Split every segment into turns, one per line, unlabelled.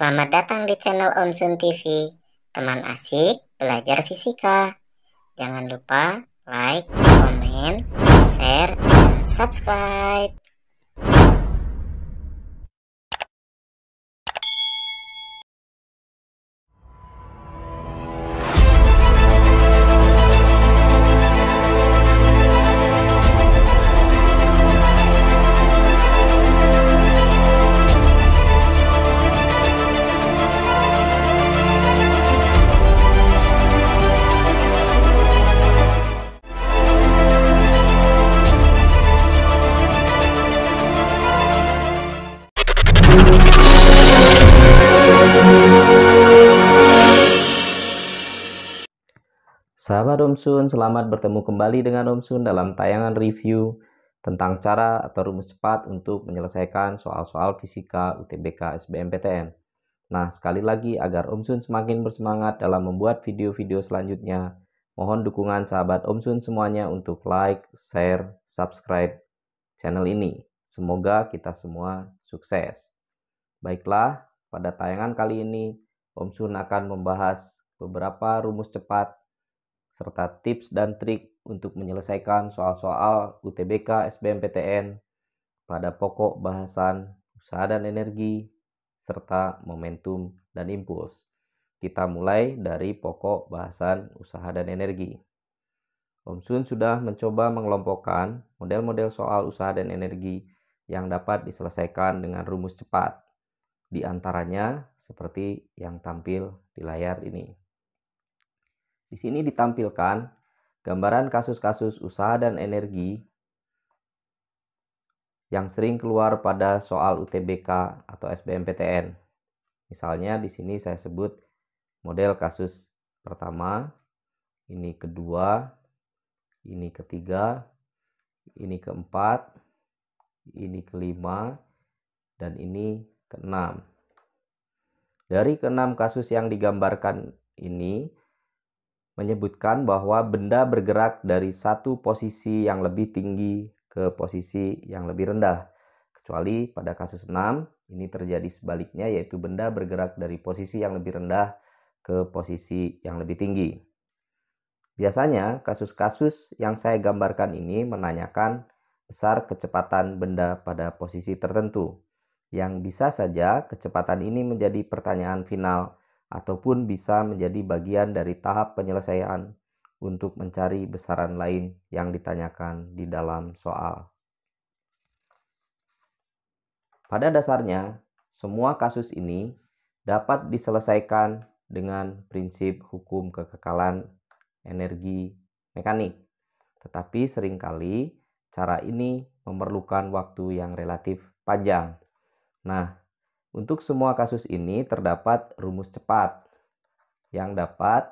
Selamat datang di channel Om Sun TV, teman asik belajar fisika. Jangan lupa like, komen, share, dan subscribe. Om Sun, selamat bertemu kembali dengan Om Sun dalam tayangan review tentang cara atau rumus cepat untuk menyelesaikan soal-soal fisika UTBK SBMPTN. Nah, sekali lagi agar Om Sun semakin bersemangat dalam membuat video-video selanjutnya, mohon dukungan sahabat Om Sun semuanya untuk like, share, subscribe channel ini. Semoga kita semua sukses. Baiklah, pada tayangan kali ini Om Sun akan membahas beberapa rumus cepat serta tips dan trik untuk menyelesaikan soal-soal UTBK SBMPTN pada pokok bahasan usaha dan energi, serta momentum dan impuls. Kita mulai dari pokok bahasan usaha dan energi. Om Sun sudah mencoba mengelompokkan model-model soal usaha dan energi yang dapat diselesaikan dengan rumus cepat. Di antaranya seperti yang tampil di layar ini. Di sini ditampilkan gambaran kasus-kasus usaha dan energi yang sering keluar pada soal UTBK atau SBMPTN. Misalnya di sini saya sebut model kasus pertama, ini kedua, ini ketiga, ini keempat, ini kelima, dan ini keenam. Dari keenam kasus yang digambarkan ini, menyebutkan bahwa benda bergerak dari satu posisi yang lebih tinggi ke posisi yang lebih rendah. Kecuali pada kasus 6, ini terjadi sebaliknya yaitu benda bergerak dari posisi yang lebih rendah ke posisi yang lebih tinggi. Biasanya kasus-kasus yang saya gambarkan ini menanyakan besar kecepatan benda pada posisi tertentu. Yang bisa saja kecepatan ini menjadi pertanyaan final ataupun bisa menjadi bagian dari tahap penyelesaian untuk mencari besaran lain yang ditanyakan di dalam soal. Pada dasarnya, semua kasus ini dapat diselesaikan dengan prinsip hukum kekekalan energi mekanik. Tetapi seringkali cara ini memerlukan waktu yang relatif panjang. Nah, untuk semua kasus ini terdapat rumus cepat yang dapat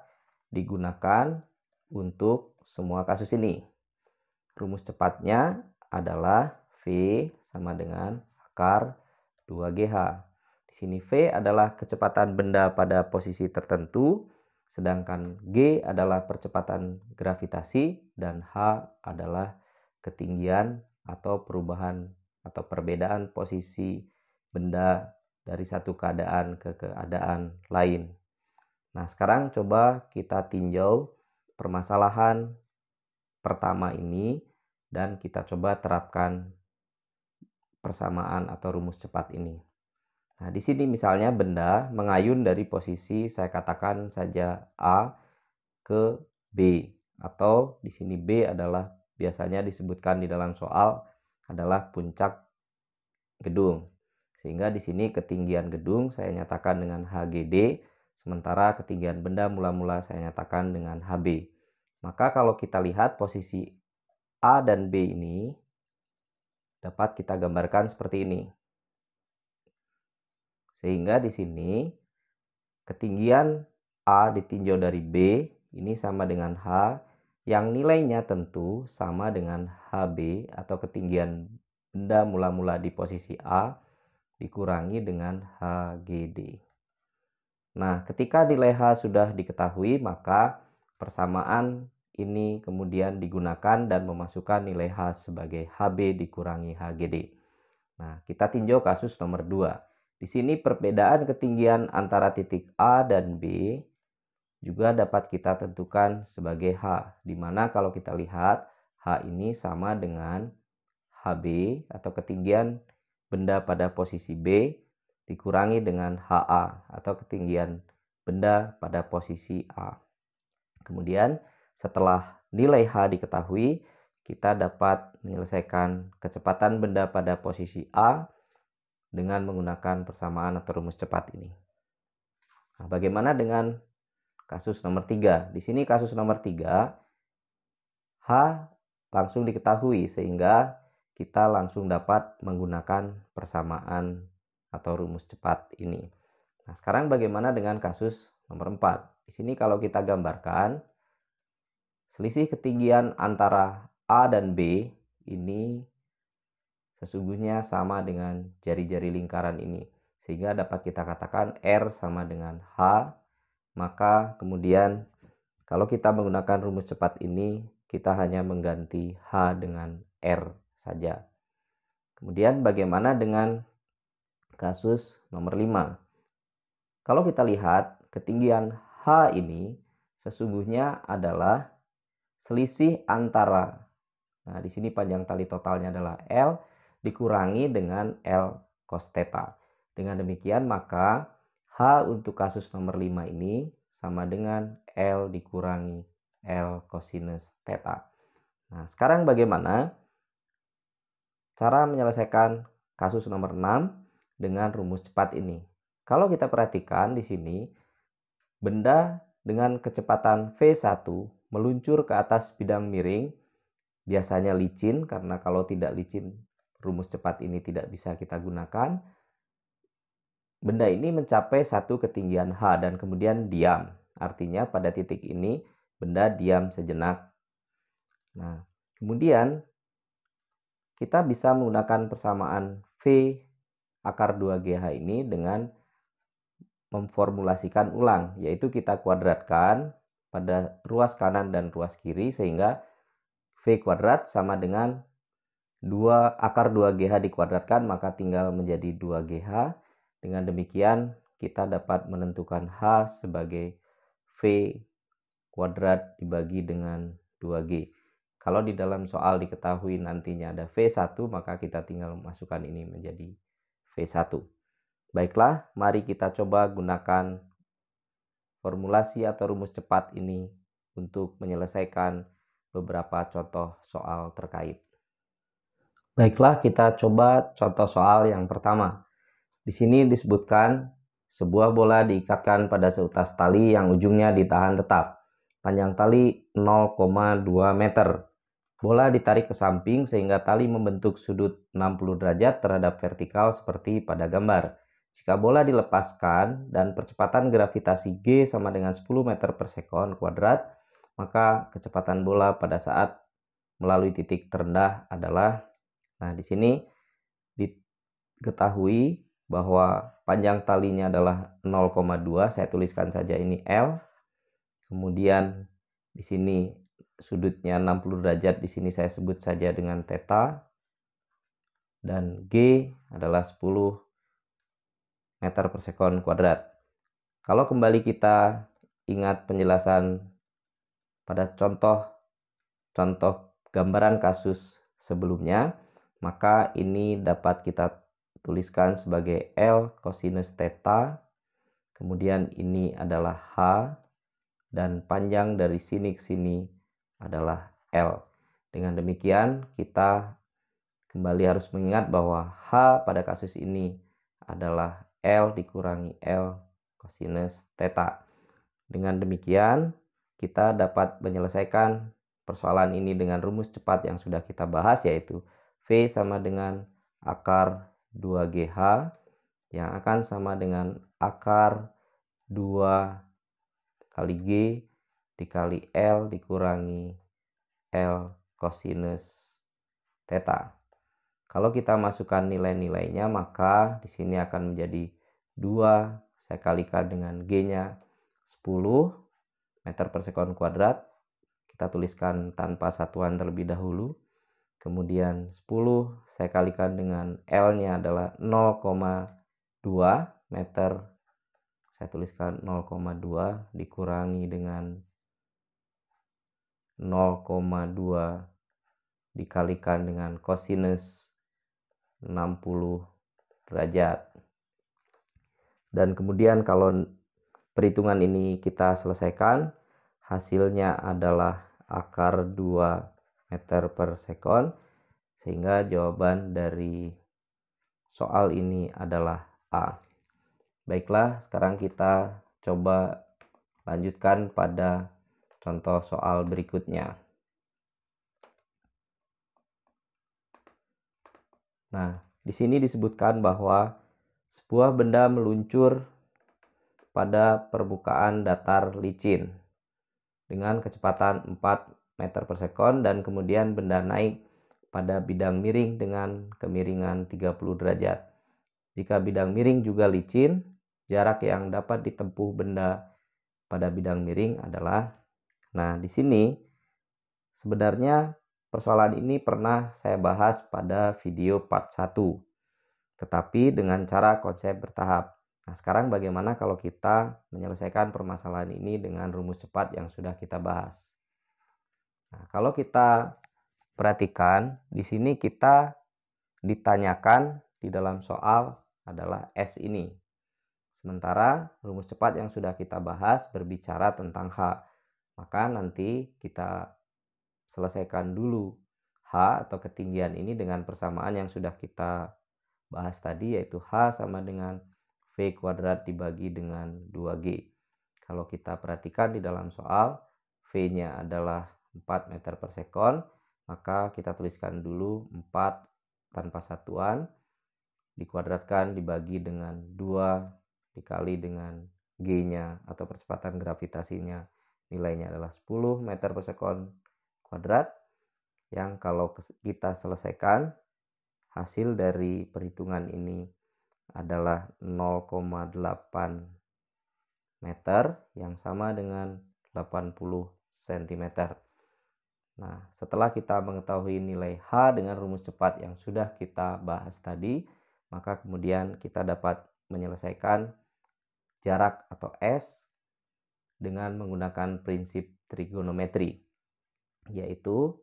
digunakan untuk semua kasus ini. Rumus cepatnya adalah V sama dengan akar 2GH. Di sini V adalah kecepatan benda pada posisi tertentu, sedangkan G adalah percepatan gravitasi, dan H adalah ketinggian atau perubahan atau perbedaan posisi benda dari satu keadaan ke keadaan lain. Nah, sekarang coba kita tinjau permasalahan pertama ini dan kita coba terapkan persamaan atau rumus cepat ini. Nah, di sini misalnya benda mengayun dari posisi saya katakan saja A ke B atau di sini B adalah biasanya disebutkan di dalam soal adalah puncak gedung. Sehingga di sini ketinggian gedung saya nyatakan dengan HGD, sementara ketinggian benda mula-mula saya nyatakan dengan HB. Maka kalau kita lihat posisi A dan B ini dapat kita gambarkan seperti ini. Sehingga di sini ketinggian A ditinjau dari B ini sama dengan H yang nilainya tentu sama dengan HB atau ketinggian benda mula-mula di posisi A dikurangi dengan HGD. Nah, ketika nilai H sudah diketahui, maka persamaan ini kemudian digunakan dan memasukkan nilai H sebagai HB dikurangi HGD. Nah, kita tinjau kasus nomor 2. Di sini perbedaan ketinggian antara titik A dan B juga dapat kita tentukan sebagai H, di mana kalau kita lihat H ini sama dengan HB atau ketinggian benda pada posisi B dikurangi dengan HA atau ketinggian benda pada posisi A. Kemudian setelah nilai H diketahui, kita dapat menyelesaikan kecepatan benda pada posisi A dengan menggunakan persamaan atau rumus cepat ini. Nah, bagaimana dengan kasus nomor 3? Di sini kasus nomor 3 H langsung diketahui sehingga kita langsung dapat menggunakan persamaan atau rumus cepat ini. Nah, sekarang bagaimana dengan kasus nomor 4? Di sini kalau kita gambarkan selisih ketinggian antara A dan B ini sesungguhnya sama dengan jari-jari lingkaran ini. Sehingga dapat kita katakan R sama dengan H, maka kemudian kalau kita menggunakan rumus cepat ini, kita hanya mengganti H dengan R saja. Kemudian bagaimana dengan kasus nomor 5? Kalau kita lihat ketinggian H ini sesungguhnya adalah selisih antara Nah, di sini panjang tali totalnya adalah L dikurangi dengan L cos theta. Dengan demikian maka H untuk kasus nomor 5 ini sama dengan L dikurangi L cosinus theta. Nah, sekarang bagaimana Cara menyelesaikan kasus nomor 6 dengan rumus cepat ini. Kalau kita perhatikan di sini, benda dengan kecepatan V1 meluncur ke atas bidang miring, biasanya licin karena kalau tidak licin rumus cepat ini tidak bisa kita gunakan. Benda ini mencapai satu ketinggian H dan kemudian diam. Artinya pada titik ini benda diam sejenak. Nah, kemudian kita bisa menggunakan persamaan V akar 2GH ini dengan memformulasikan ulang, yaitu kita kuadratkan pada ruas kanan dan ruas kiri sehingga V kuadrat sama dengan 2 akar 2GH dikuadratkan maka tinggal menjadi 2GH. Dengan demikian kita dapat menentukan H sebagai V kuadrat dibagi dengan 2G. Kalau di dalam soal diketahui nantinya ada V1, maka kita tinggal masukkan ini menjadi V1. Baiklah, mari kita coba gunakan formulasi atau rumus cepat ini untuk menyelesaikan beberapa contoh soal terkait. Baiklah, kita coba contoh soal yang pertama. Di sini disebutkan sebuah bola diikatkan pada seutas tali yang ujungnya ditahan tetap. Panjang tali 0,2 meter. Bola ditarik ke samping sehingga tali membentuk sudut 60 derajat terhadap vertikal seperti pada gambar. Jika bola dilepaskan dan percepatan gravitasi G sama dengan 10 meter per sekon kuadrat, maka kecepatan bola pada saat melalui titik terendah adalah nah di sini diketahui bahwa panjang talinya adalah 0,2, saya tuliskan saja ini L. Kemudian di sini sudutnya 60 derajat di sini saya sebut saja dengan theta dan G adalah 10 meter per sekon kuadrat. Kalau kembali kita ingat penjelasan pada contoh contoh gambaran kasus sebelumnya, maka ini dapat kita tuliskan sebagai L cosinus theta. Kemudian ini adalah H dan panjang dari sini ke sini adalah L. Dengan demikian, kita kembali harus mengingat bahwa H pada kasus ini adalah L dikurangi L cosinus theta. Dengan demikian, kita dapat menyelesaikan persoalan ini dengan rumus cepat yang sudah kita bahas yaitu V sama dengan akar 2GH yang akan sama dengan akar 2 kali G dikali L dikurangi L kosinus theta. Kalau kita masukkan nilai-nilainya maka di sini akan menjadi 2 saya kalikan dengan G-nya 10 meter per sekon kuadrat. Kita tuliskan tanpa satuan terlebih dahulu. Kemudian 10 saya kalikan dengan L-nya adalah 0,2 meter. Saya tuliskan 0,2 dikurangi dengan 0,2 dikalikan dengan kosinus 60 derajat. Dan kemudian kalau perhitungan ini kita selesaikan, hasilnya adalah akar 2 meter per sekon, sehingga jawaban dari soal ini adalah A. Baiklah, sekarang kita coba lanjutkan pada contoh soal berikutnya. Nah, di sini disebutkan bahwa sebuah benda meluncur pada permukaan datar licin dengan kecepatan 4 meter per sekon dan kemudian benda naik pada bidang miring dengan kemiringan 30 derajat. Jika bidang miring juga licin, jarak yang dapat ditempuh benda pada bidang miring adalah Nah, di sini sebenarnya persoalan ini pernah saya bahas pada video part 1. Tetapi dengan cara konsep bertahap. Nah, sekarang bagaimana kalau kita menyelesaikan permasalahan ini dengan rumus cepat yang sudah kita bahas? Nah, kalau kita perhatikan, di sini kita ditanyakan di dalam soal adalah S ini. Sementara rumus cepat yang sudah kita bahas berbicara tentang H maka nanti kita selesaikan dulu H atau ketinggian ini dengan persamaan yang sudah kita bahas tadi yaitu H sama dengan V kuadrat dibagi dengan 2G. Kalau kita perhatikan di dalam soal V-nya adalah 4 meter per sekon, maka kita tuliskan dulu 4 tanpa satuan dikuadratkan dibagi dengan 2 dikali dengan G-nya atau percepatan gravitasinya nilainya adalah 10 meter per sekon kuadrat yang kalau kita selesaikan hasil dari perhitungan ini adalah 0,8 meter yang sama dengan 80 cm. Nah, setelah kita mengetahui nilai H dengan rumus cepat yang sudah kita bahas tadi, maka kemudian kita dapat menyelesaikan jarak atau S dengan menggunakan prinsip trigonometri, yaitu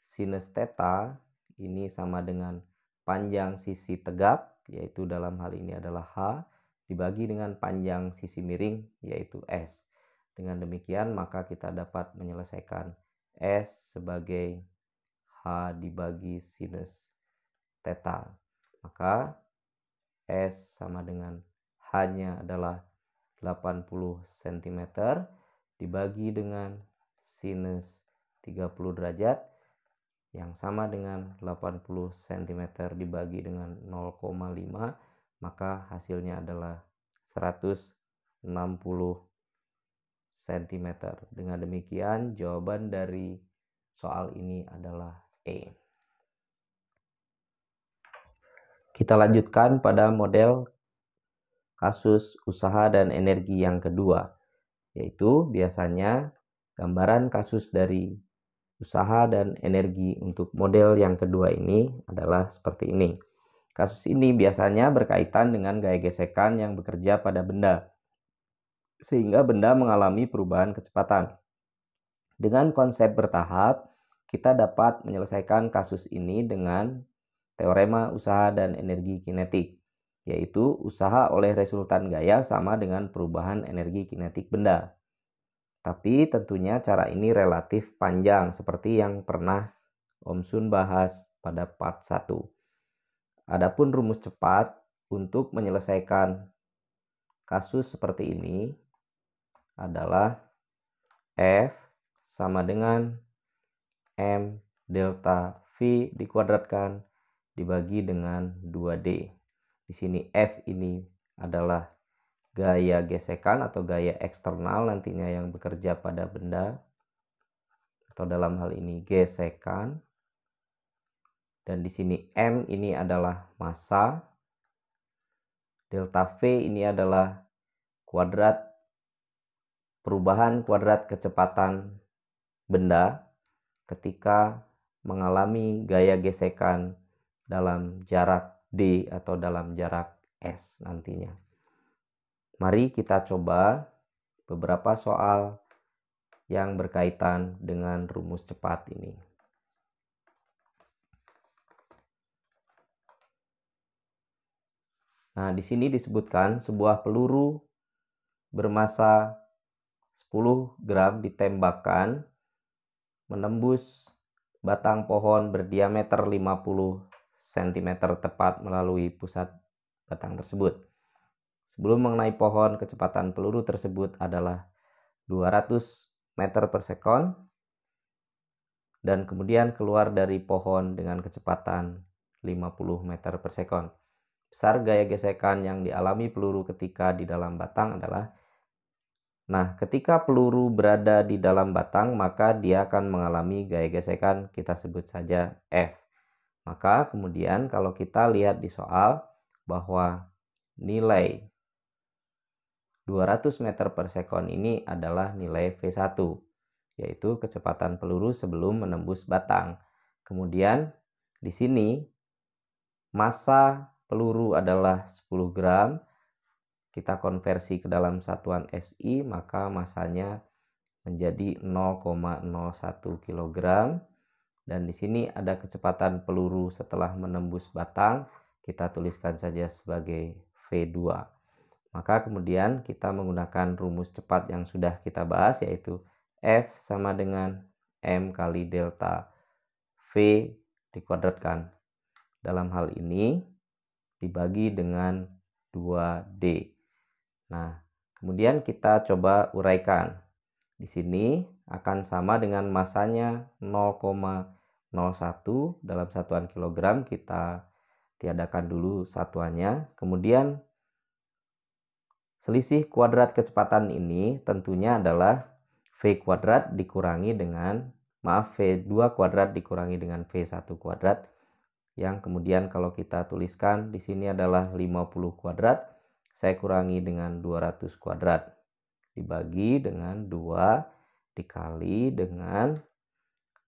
sinus theta ini sama dengan panjang sisi tegak, yaitu dalam hal ini adalah H, dibagi dengan panjang sisi miring, yaitu S. Dengan demikian, maka kita dapat menyelesaikan S sebagai H dibagi sinus theta. Maka S sama dengan hanya adalah 80 cm dibagi dengan sinus 30 derajat yang sama dengan 80 cm dibagi dengan 0,5 maka hasilnya adalah 160 cm. Dengan demikian jawaban dari soal ini adalah E. Kita lanjutkan pada model kasus usaha dan energi yang kedua, yaitu biasanya gambaran kasus dari usaha dan energi untuk model yang kedua ini adalah seperti ini. Kasus ini biasanya berkaitan dengan gaya gesekan yang bekerja pada benda, sehingga benda mengalami perubahan kecepatan. Dengan konsep bertahap, kita dapat menyelesaikan kasus ini dengan teorema usaha dan energi kinetik yaitu usaha oleh resultan gaya sama dengan perubahan energi kinetik benda. Tapi tentunya cara ini relatif panjang seperti yang pernah Om Sun bahas pada part 1. Adapun rumus cepat untuk menyelesaikan kasus seperti ini adalah F sama dengan M delta V dikuadratkan dibagi dengan 2D. Di sini F ini adalah gaya gesekan atau gaya eksternal nantinya yang bekerja pada benda atau dalam hal ini gesekan. Dan di sini M ini adalah massa. Delta V ini adalah kuadrat perubahan kuadrat kecepatan benda ketika mengalami gaya gesekan dalam jarak D atau dalam jarak S nantinya. Mari kita coba beberapa soal yang berkaitan dengan rumus cepat ini. Nah, di sini disebutkan sebuah peluru bermassa 10 gram ditembakkan menembus batang pohon berdiameter 50 cm tepat melalui pusat batang tersebut. Sebelum mengenai pohon, kecepatan peluru tersebut adalah 200 meter per sekon dan kemudian keluar dari pohon dengan kecepatan 50 meter per sekon. Besar gaya gesekan yang dialami peluru ketika di dalam batang adalah Nah, ketika peluru berada di dalam batang, maka dia akan mengalami gaya gesekan kita sebut saja F. Maka kemudian kalau kita lihat di soal bahwa nilai 200 meter per sekon ini adalah nilai V1, yaitu kecepatan peluru sebelum menembus batang. Kemudian di sini massa peluru adalah 10 gram, kita konversi ke dalam satuan SI maka masanya menjadi 0,01 kg dan di sini ada kecepatan peluru setelah menembus batang kita tuliskan saja sebagai V2 maka kemudian kita menggunakan rumus cepat yang sudah kita bahas yaitu F sama dengan M kali delta V dikuadratkan dalam hal ini dibagi dengan 2D nah kemudian kita coba uraikan di sini akan sama dengan masanya 01 dalam satuan kilogram kita tiadakan dulu satuannya. Kemudian selisih kuadrat kecepatan ini tentunya adalah V kuadrat dikurangi dengan maaf V2 kuadrat dikurangi dengan V1 kuadrat yang kemudian kalau kita tuliskan di sini adalah 50 kuadrat saya kurangi dengan 200 kuadrat dibagi dengan 2 dikali dengan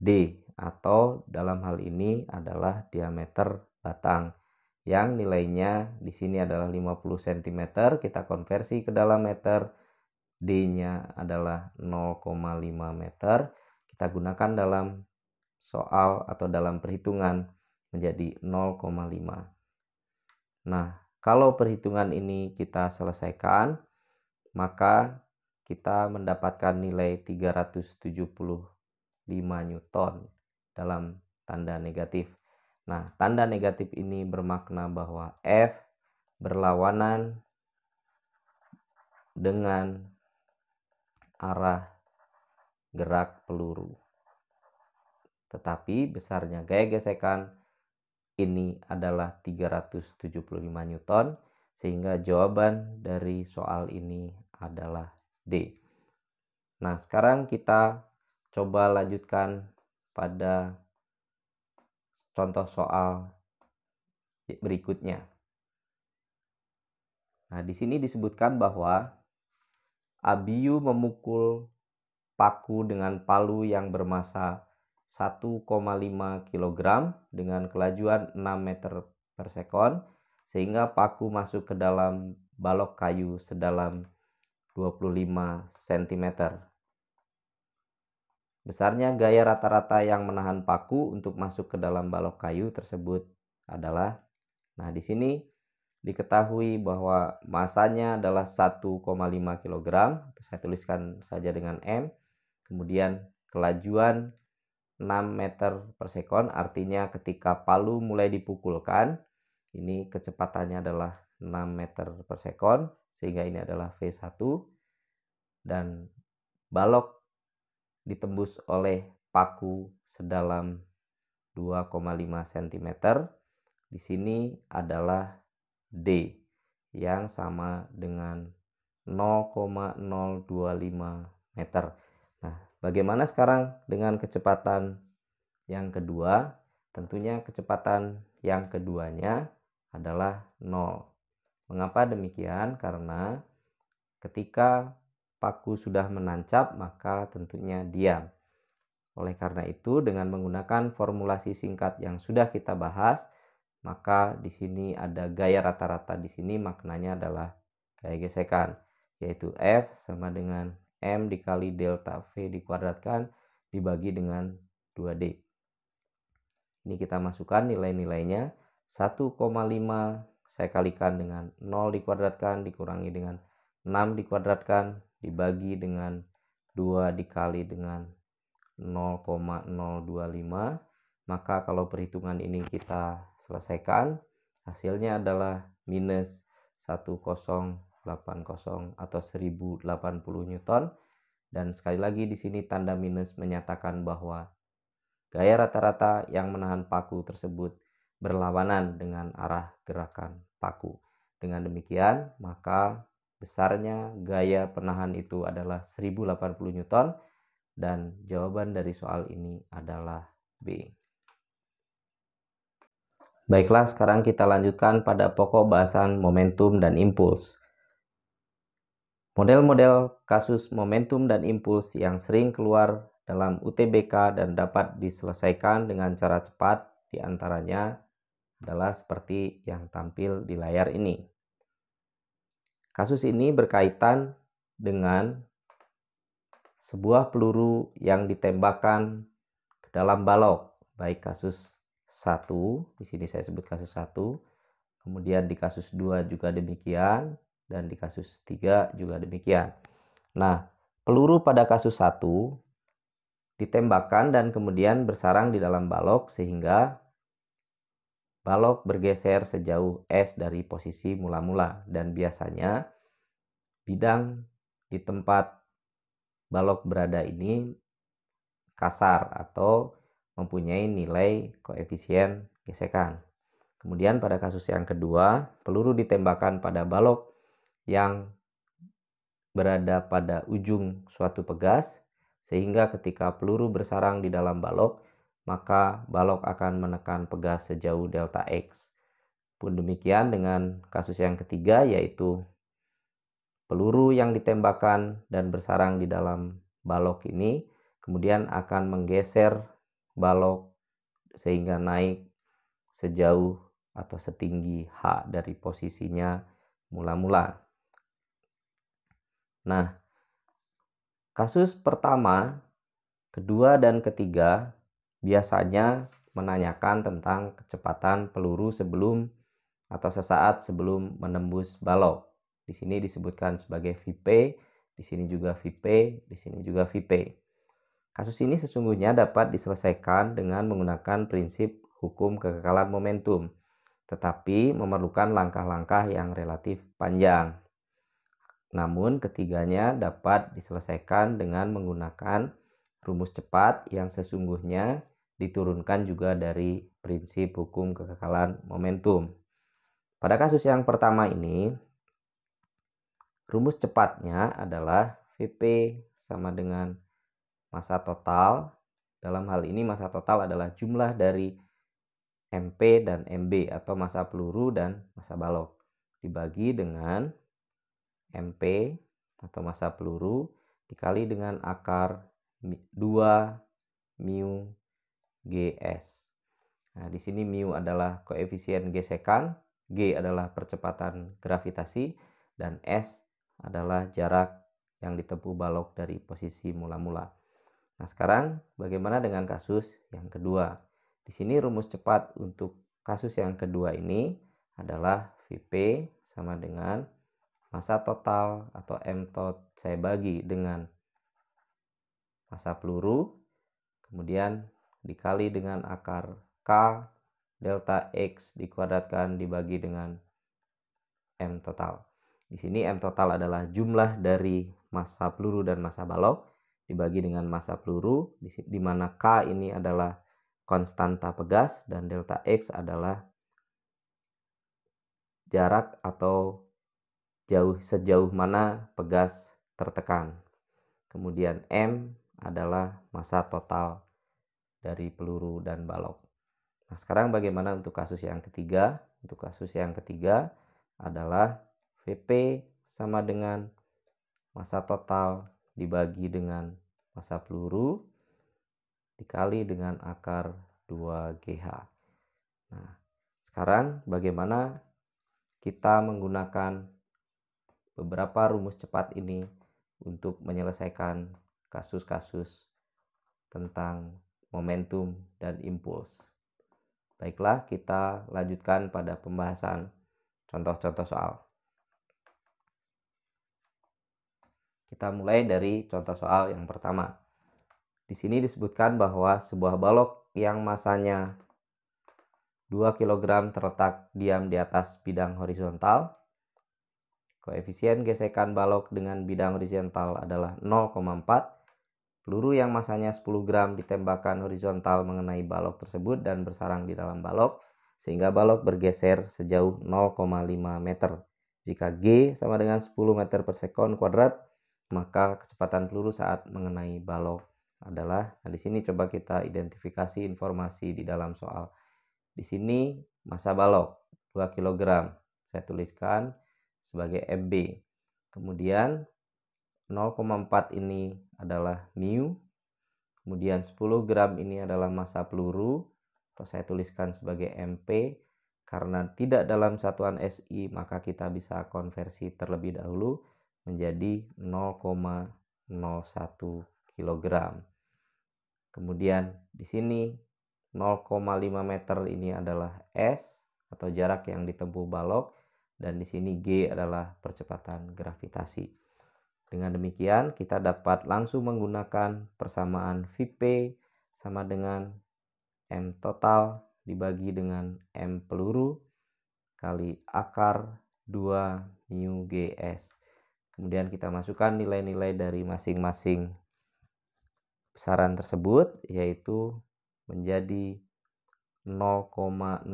D atau dalam hal ini adalah diameter batang yang nilainya di sini adalah 50 cm kita konversi ke dalam meter D-nya adalah 0,5 meter kita gunakan dalam soal atau dalam perhitungan menjadi 0,5 nah kalau perhitungan ini kita selesaikan maka kita mendapatkan nilai 375 Newton dalam tanda negatif. Nah, tanda negatif ini bermakna bahwa F berlawanan dengan arah gerak peluru. Tetapi besarnya gaya gesekan ini adalah 375 Newton sehingga jawaban dari soal ini adalah D. Nah, sekarang kita coba lanjutkan pada contoh soal berikutnya. Nah, di sini disebutkan bahwa Abiyu memukul paku dengan palu yang bermasa 1,5 kg dengan kelajuan 6 meter per sekon sehingga paku masuk ke dalam balok kayu sedalam 25 cm. Besarnya gaya rata-rata yang menahan paku untuk masuk ke dalam balok kayu tersebut adalah Nah, di sini diketahui bahwa masanya adalah 1,5 kg. Saya tuliskan saja dengan M. Kemudian kelajuan 6 meter per sekon artinya ketika palu mulai dipukulkan ini kecepatannya adalah 6 meter per sekon sehingga ini adalah V1 dan balok ditembus oleh paku sedalam 2,5 cm. Di sini adalah D yang sama dengan 0,025 meter. Nah, bagaimana sekarang dengan kecepatan yang kedua? Tentunya kecepatan yang keduanya adalah 0. Mengapa demikian? Karena ketika paku sudah menancap, maka tentunya diam. Oleh karena itu, dengan menggunakan formulasi singkat yang sudah kita bahas, maka di sini ada gaya rata-rata di sini maknanya adalah gaya gesekan, yaitu F sama dengan M dikali delta V dikuadratkan dibagi dengan 2D. Ini kita masukkan nilai-nilainya 1,5 saya kalikan dengan 0 dikuadratkan dikurangi dengan 6 dikuadratkan dibagi dengan 2 dikali dengan 0,025 maka kalau perhitungan ini kita selesaikan hasilnya adalah minus 1080 atau 1080 Newton dan sekali lagi di sini tanda minus menyatakan bahwa gaya rata-rata yang menahan paku tersebut berlawanan dengan arah gerakan paku. Dengan demikian, maka besarnya gaya penahan itu adalah 1080 Newton dan jawaban dari soal ini adalah B. Baiklah, sekarang kita lanjutkan pada pokok bahasan momentum dan impuls. Model-model kasus momentum dan impuls yang sering keluar dalam UTBK dan dapat diselesaikan dengan cara cepat diantaranya adalah seperti yang tampil di layar ini. Kasus ini berkaitan dengan sebuah peluru yang ditembakkan ke dalam balok, baik kasus 1, di sini saya sebut kasus 1, kemudian di kasus 2 juga demikian, dan di kasus 3 juga demikian. Nah, peluru pada kasus 1 ditembakkan dan kemudian bersarang di dalam balok sehingga balok bergeser sejauh s dari posisi mula-mula dan biasanya bidang di tempat balok berada ini kasar atau mempunyai nilai koefisien gesekan. Kemudian pada kasus yang kedua, peluru ditembakkan pada balok yang berada pada ujung suatu pegas sehingga ketika peluru bersarang di dalam balok, maka balok akan menekan pegas sejauh delta X. Pun demikian dengan kasus yang ketiga yaitu peluru yang ditembakkan dan bersarang di dalam balok ini kemudian akan menggeser balok sehingga naik sejauh atau setinggi H dari posisinya mula-mula. Nah, kasus pertama, kedua, dan ketiga biasanya menanyakan tentang kecepatan peluru sebelum atau sesaat sebelum menembus balok. Di sini disebutkan sebagai VP, di sini juga VP, di sini juga VP. Kasus ini sesungguhnya dapat diselesaikan dengan menggunakan prinsip hukum kekekalan momentum, tetapi memerlukan langkah-langkah yang relatif panjang. Namun ketiganya dapat diselesaikan dengan menggunakan rumus cepat yang sesungguhnya diturunkan juga dari prinsip hukum kekekalan momentum. Pada kasus yang pertama ini, rumus cepatnya adalah VP sama dengan masa total. Dalam hal ini masa total adalah jumlah dari MP dan MB atau masa peluru dan masa balok dibagi dengan MP atau masa peluru dikali dengan akar 2 mu GS. Nah, di sini mu adalah koefisien gesekan, g adalah percepatan gravitasi, dan s adalah jarak yang ditempuh balok dari posisi mula-mula. Nah, sekarang bagaimana dengan kasus yang kedua? Di sini rumus cepat untuk kasus yang kedua ini adalah VP sama dengan masa total atau M tot saya bagi dengan masa peluru, kemudian dikali dengan akar K delta X dikuadratkan dibagi dengan M total. Di sini M total adalah jumlah dari massa peluru dan massa balok dibagi dengan massa peluru di mana K ini adalah konstanta pegas dan delta X adalah jarak atau jauh sejauh mana pegas tertekan. Kemudian M adalah massa total dari peluru dan balok. Nah, sekarang bagaimana untuk kasus yang ketiga? Untuk kasus yang ketiga adalah VP sama dengan masa total dibagi dengan masa peluru dikali dengan akar 2GH. Nah, sekarang bagaimana kita menggunakan beberapa rumus cepat ini untuk menyelesaikan kasus-kasus tentang momentum, dan impuls. Baiklah, kita lanjutkan pada pembahasan contoh-contoh soal. Kita mulai dari contoh soal yang pertama. Di sini disebutkan bahwa sebuah balok yang masanya 2 kg terletak diam di atas bidang horizontal. Koefisien gesekan balok dengan bidang horizontal adalah 0,4 Peluru yang masanya 10 gram ditembakkan horizontal mengenai balok tersebut dan bersarang di dalam balok, sehingga balok bergeser sejauh 0,5 meter. Jika G sama dengan 10 meter per sekon kuadrat, maka kecepatan peluru saat mengenai balok adalah, nah di sini coba kita identifikasi informasi di dalam soal. Di sini masa balok 2 kg, saya tuliskan sebagai MB. Kemudian 0,4 ini adalah mu, kemudian 10 gram ini adalah massa peluru, atau saya tuliskan sebagai MP, karena tidak dalam satuan SI maka kita bisa konversi terlebih dahulu menjadi 0,01 kg. Kemudian di sini 0,5 meter ini adalah S atau jarak yang ditempuh balok dan di sini G adalah percepatan gravitasi. Dengan demikian, kita dapat langsung menggunakan persamaan VP sama dengan M total dibagi dengan M peluru kali akar 2 mu GS. Kemudian kita masukkan nilai-nilai dari masing-masing besaran tersebut yaitu menjadi 0,01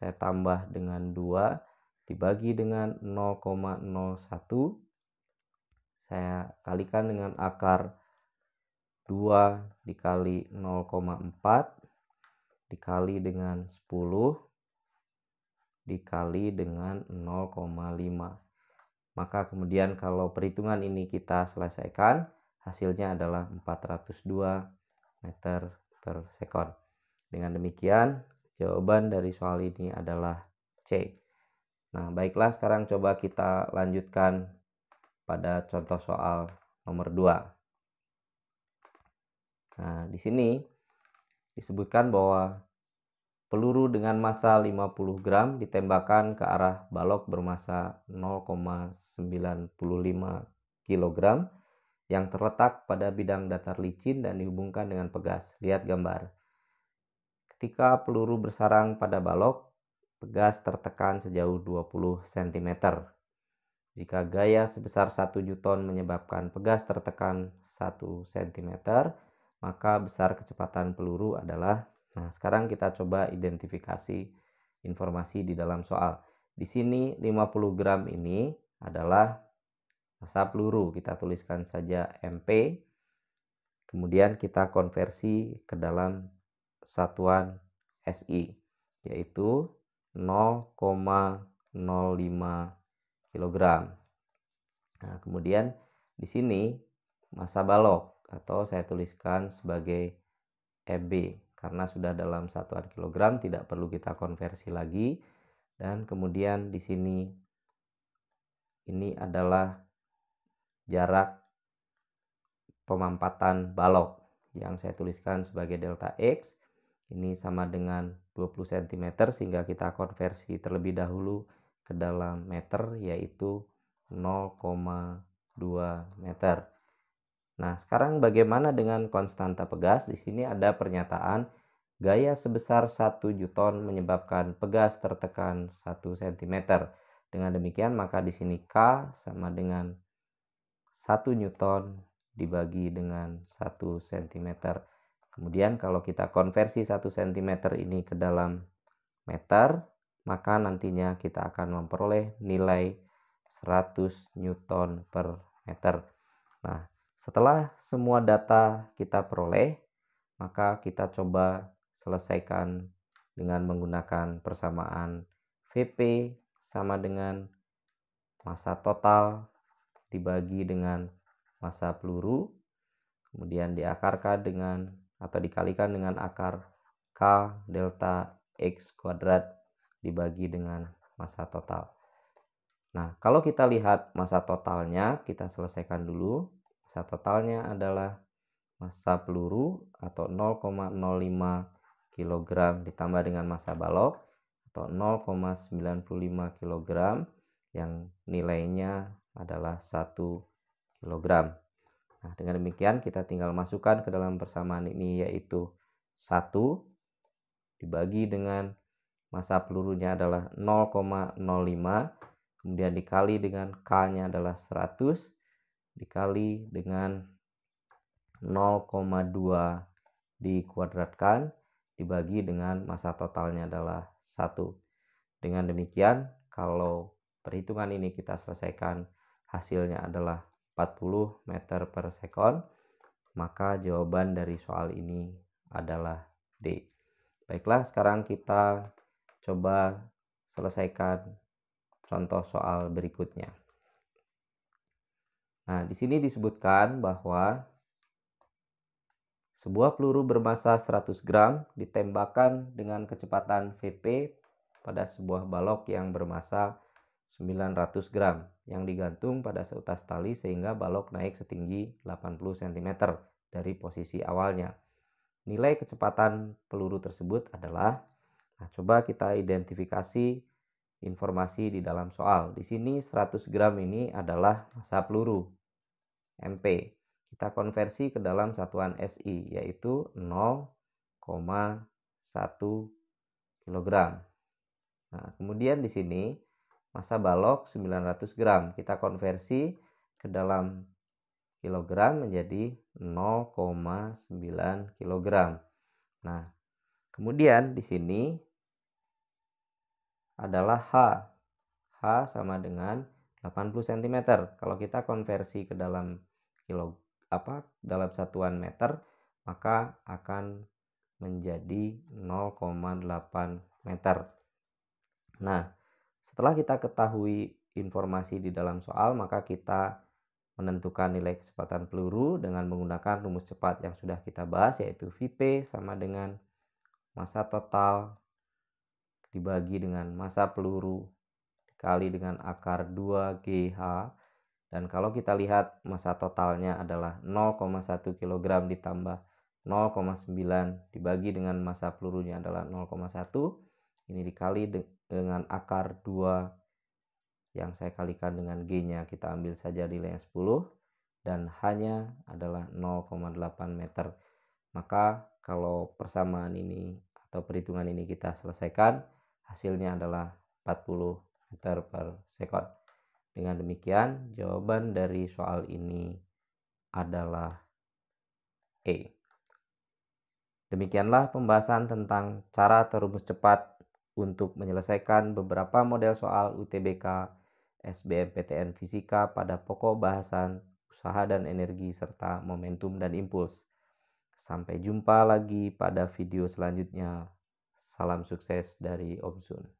saya tambah dengan 2 dibagi dengan 0,01 saya kalikan dengan akar 2 dikali 0,4 dikali dengan 10 dikali dengan 0,5 maka kemudian kalau perhitungan ini kita selesaikan hasilnya adalah 402 meter per second dengan demikian jawaban dari soal ini adalah C nah baiklah sekarang coba kita lanjutkan pada contoh soal nomor 2. Nah, di sini disebutkan bahwa peluru dengan massa 50 gram ditembakkan ke arah balok bermassa 0,95 kg yang terletak pada bidang datar licin dan dihubungkan dengan pegas. Lihat gambar. Ketika peluru bersarang pada balok, pegas tertekan sejauh 20 cm. Jika gaya sebesar 1 Newton menyebabkan pegas tertekan 1 cm, maka besar kecepatan peluru adalah Nah, sekarang kita coba identifikasi informasi di dalam soal. Di sini 50 gram ini adalah masa peluru. Kita tuliskan saja MP. Kemudian kita konversi ke dalam satuan SI, yaitu 0,05 kg. Nah, kemudian di sini massa balok atau saya tuliskan sebagai EB karena sudah dalam satuan kilogram tidak perlu kita konversi lagi dan kemudian di sini ini adalah jarak pemampatan balok yang saya tuliskan sebagai delta X ini sama dengan 20 cm sehingga kita konversi terlebih dahulu ke dalam meter yaitu 0,2 meter. Nah, sekarang bagaimana dengan konstanta pegas? Di sini ada pernyataan gaya sebesar 1 juton menyebabkan pegas tertekan 1 cm. Dengan demikian, maka di sini K sama dengan 1 Newton dibagi dengan 1 cm. Kemudian kalau kita konversi 1 cm ini ke dalam meter, maka nantinya kita akan memperoleh nilai 100 Newton per meter. Nah, setelah semua data kita peroleh, maka kita coba selesaikan dengan menggunakan persamaan VP sama dengan masa total dibagi dengan masa peluru, kemudian diakarkan dengan atau dikalikan dengan akar K delta X kuadrat dibagi dengan masa total. Nah, kalau kita lihat masa totalnya, kita selesaikan dulu. Masa totalnya adalah masa peluru atau 0,05 kg ditambah dengan masa balok atau 0,95 kg yang nilainya adalah 1 kg. Nah, dengan demikian kita tinggal masukkan ke dalam persamaan ini yaitu 1 dibagi dengan masa pelurunya adalah 0,05 kemudian dikali dengan K-nya adalah 100 dikali dengan 0,2 dikuadratkan dibagi dengan masa totalnya adalah 1. Dengan demikian kalau perhitungan ini kita selesaikan hasilnya adalah 40 meter per sekon maka jawaban dari soal ini adalah D. Baiklah sekarang kita Coba selesaikan contoh soal berikutnya. Nah, di sini disebutkan bahwa sebuah peluru bermassa 100 gram ditembakkan dengan kecepatan VP pada sebuah balok yang bermassa 900 gram yang digantung pada seutas tali sehingga balok naik setinggi 80 cm dari posisi awalnya. Nilai kecepatan peluru tersebut adalah Nah, coba kita identifikasi informasi di dalam soal. Di sini 100 gram ini adalah massa peluru MP. Kita konversi ke dalam satuan SI yaitu 0,1 kg. Nah, kemudian di sini massa balok 900 gram. Kita konversi ke dalam kilogram menjadi 0,9 kg. Nah, kemudian di sini adalah H. H sama dengan 80 cm. Kalau kita konversi ke dalam kilo apa dalam satuan meter, maka akan menjadi 0,8 meter. Nah, setelah kita ketahui informasi di dalam soal, maka kita menentukan nilai kecepatan peluru dengan menggunakan rumus cepat yang sudah kita bahas yaitu VP sama dengan massa total dibagi dengan masa peluru dikali dengan akar 2GH dan kalau kita lihat masa totalnya adalah 0,1 kg ditambah 0,9 dibagi dengan masa pelurunya adalah 0,1 ini dikali de dengan akar 2 yang saya kalikan dengan G-nya kita ambil saja nilai 10 dan hanya adalah 0,8 meter maka kalau persamaan ini atau perhitungan ini kita selesaikan hasilnya adalah 40 meter per sekon. Dengan demikian, jawaban dari soal ini adalah E. Demikianlah pembahasan tentang cara terumus cepat untuk menyelesaikan beberapa model soal UTBK SBMPTN Fisika pada pokok bahasan usaha dan energi serta momentum dan impuls. Sampai jumpa lagi pada video selanjutnya. Salam sukses dari Om Sun.